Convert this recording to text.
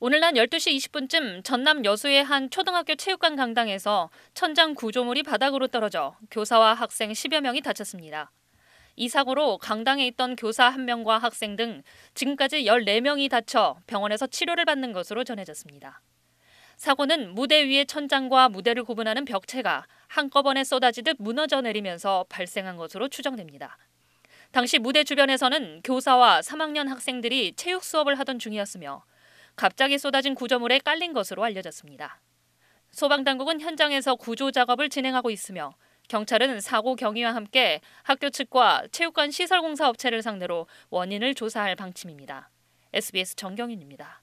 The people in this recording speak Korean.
오늘 난 12시 20분쯤 전남 여수의 한 초등학교 체육관 강당에서 천장 구조물이 바닥으로 떨어져 교사와 학생 10여 명이 다쳤습니다. 이 사고로 강당에 있던 교사 한명과 학생 등 지금까지 14명이 다쳐 병원에서 치료를 받는 것으로 전해졌습니다. 사고는 무대 위의 천장과 무대를 구분하는 벽체가 한꺼번에 쏟아지듯 무너져 내리면서 발생한 것으로 추정됩니다. 당시 무대 주변에서는 교사와 3학년 학생들이 체육 수업을 하던 중이었으며 갑자기 쏟아진 구조물에 깔린 것으로 알려졌습니다. 소방당국은 현장에서 구조 작업을 진행하고 있으며 경찰은 사고 경위와 함께 학교 측과 체육관 시설공사 업체를 상대로 원인을 조사할 방침입니다. SBS 정경윤입니다.